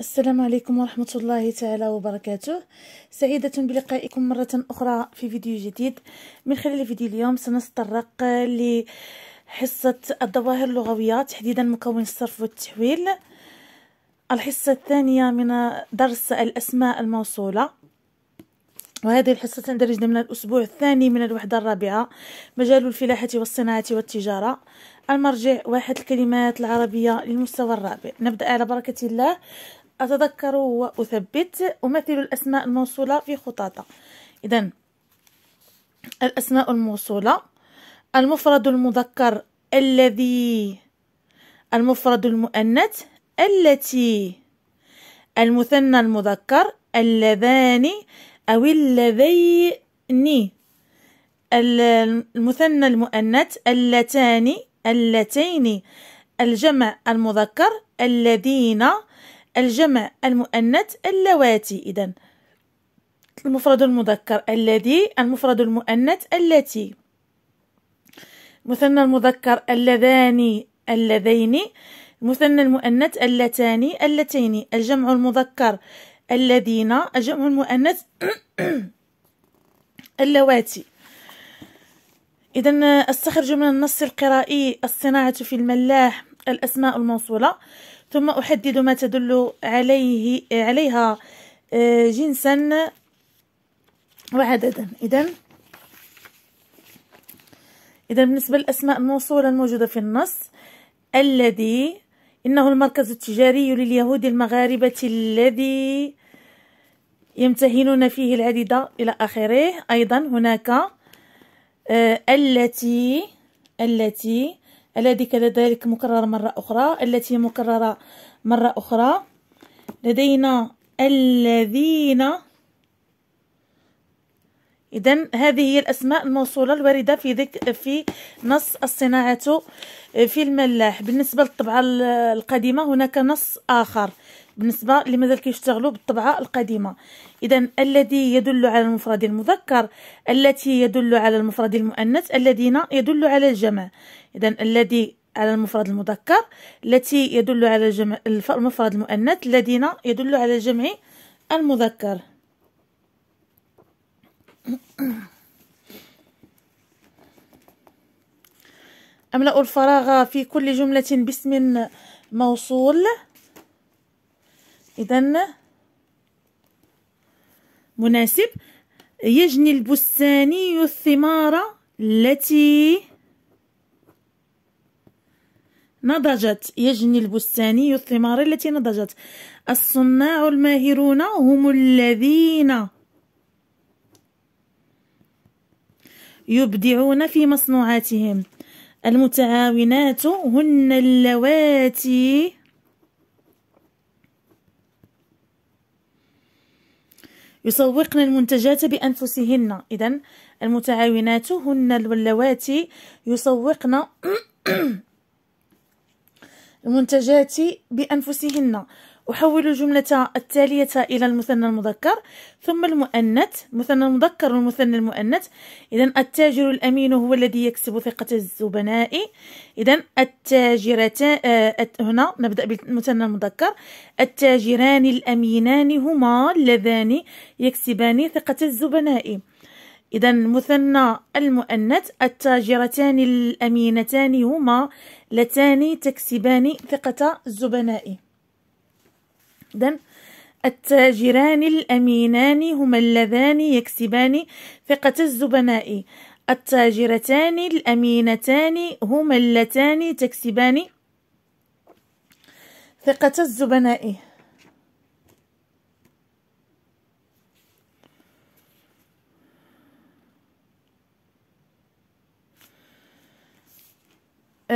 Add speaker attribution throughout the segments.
Speaker 1: السلام عليكم ورحمة الله تعالى وبركاته سعيدة بلقائكم مرة أخرى في فيديو جديد من خلال فيديو اليوم سنتطرق لحصة الظواهر اللغوية تحديدا مكون الصرف والتحويل الحصة الثانية من درس الأسماء الموصولة وهذه الحصة تندرج ضمن الأسبوع الثاني من الوحدة الرابعة مجال الفلاحة والصناعة والتجارة المرجع واحد الكلمات العربية للمستوى الرابع نبدأ على بركة الله أتذكر وأثبت أمثل الأسماء الموصولة في خطاطة إذا الأسماء الموصولة المفرد المذكر الذي المفرد المؤنث التي المثنى المذكر اللذان أو اللذين المثنى المؤنث اللتان اللتين الجمع المذكر الذين الجمع المؤنث اللواتي إذا المفرد المذكر الذي المفرد المؤنث التي المثنى المذكر اللذان اللذين المثنى المؤنث اللتان اللتين الجمع المذكر الذين الجمع المؤنث اللواتي إذا آه، أستخرج من النص القرائي الصناعة في الملاح الأسماء الموصولة ثم أحدد ما تدل عليه عليها آه، جنسا وعددا إذا إذا بالنسبة للأسماء الموصولة الموجودة في النص الذي إنه المركز التجاري لليهود المغاربة الذي يمتهنون فيه العديد إلى آخره أيضا هناك آه، التي التي الذي كذلك مكرر مرة أخرى التي مكررة مرة أخرى لدينا الذين إذا هذه هي الأسماء الموصولة الواردة في ذك في نص الصناعة آه، في الملاح بالنسبة للطبعة القديمة هناك نص آخر بالنسبه اللي مازال كيشتغلوا بالطبعه القديمه اذا الذي يدل على المفرد المذكر التي يدل على المفرد المؤنث الذين يدل على الجمع اذا الذي على المفرد المذكر التي يدل على الجمع المفرد المؤنث الذين يدل على الجمع المذكر املا الفراغ في كل جمله باسم موصول اذا مناسب يجني البستاني الثمار التي نضجت يجني البستاني الثمار التي نضجت الصناع الماهرون هم الذين يبدعون في مصنوعاتهم المتعاونات هن اللواتي يسوقن المنتجات بأنفسهن إذا المتعاونات هن اللواتي يسوقن المنتجات بأنفسهن أحول الجملة التالية إلى المثنى المذكر ثم المؤنث مثنى المذكر والمثنى المؤنث إذا التاجر الأمين هو الذي يكسب ثقة الزبناء إذا التاجرتان آه، هنا نبدأ بالمثنى المذكر التاجران الأمينان هما اللذان يكسبان ثقة الزبناء إذا مثنى المؤنث التاجرتان الأمينتان هما لتان تكسبان ثقة الزبناء نقدا التاجران الأمينان هما اللذان يكسبان ثقة الزبناء التاجرتان الأمينتان هما اللتان تكسبان ثقة الزبناء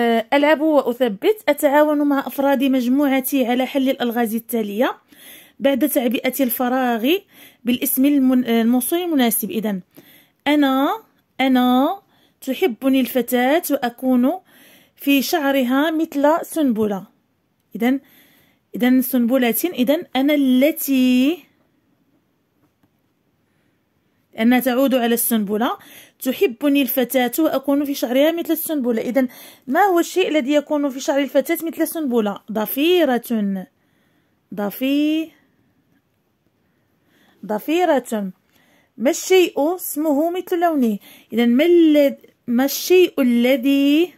Speaker 1: آه، ألعب وأثبت أتعاون مع أفراد مجموعتي على حل الألغاز التالية بعد تعبئة الفراغ بالاسم آه، الموصول المناسب إذا أنا أنا تحبني الفتاة وأكون في شعرها مثل سنبلة إذا إذا سنبلة إذا أنا التي أنها تعود على السنبلة تحبني الفتاة وأكون في شعرها مثل السنبلة إذا ما هو الشيء الذي يكون في شعر الفتاة مثل السنبلة ضفيرة ضفي ضفيرة ما الشيء اسمه مثل لونه إذا ما, الل... ما الشيء الذي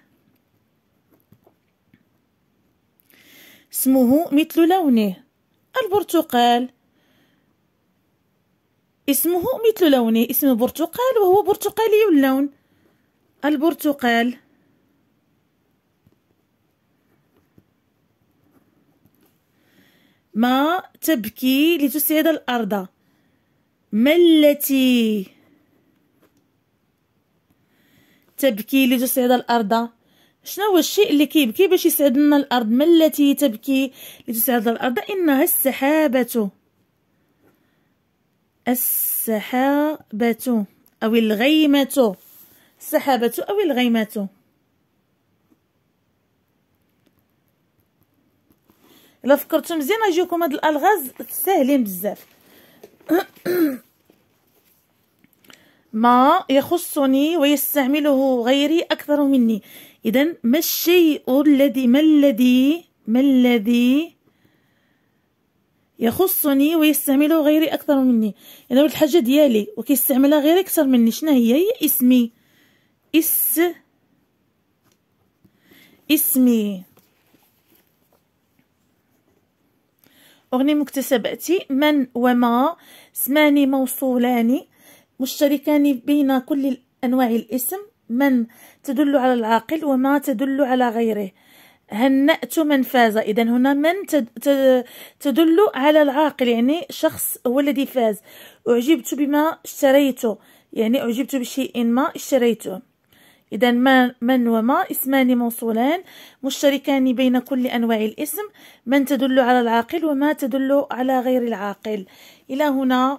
Speaker 1: اسمه مثل لونه البرتقال اسمه مثل لونه اسم برتقال وهو برتقالي اللون البرتقال ما تبكي لتسعد الأرض ما التي تبكي لتسعد الأرض شنو هو الشيء اللي كيبكي باش يسعد لنا الأرض ما التي تبكي لتسعد الأرض إنها السحابة السحابة أو الغيمة السحابة أو الغيمة الا فكرتو مزيان أجيكم هاد الالغاز ساهلين بزاف ما يخصني ويستعمله غيري اكثر مني اذا ما الشيء الذي ما الذي ما الذي يخصني ويستعمله غيري أكثر مني يعني الحاجة ديالي وكيستعملها غيري أكثر مني شنو هي هي اسمي اس اسمي أغني مكتسباتي من وما اسمان موصولان مشتركان بين كل أنواع الاسم من تدل على العاقل وما تدل على غيره هنأت من فاز إذا هنا من تدل على العاقل يعني شخص هو الذي فاز أعجبت بما اشتريته يعني أعجبت بشيء ما اشتريته إذا ما من وما اسمان موصولان مشتركان بين كل أنواع الاسم من تدل على العاقل وما تدل على غير العاقل إلى هنا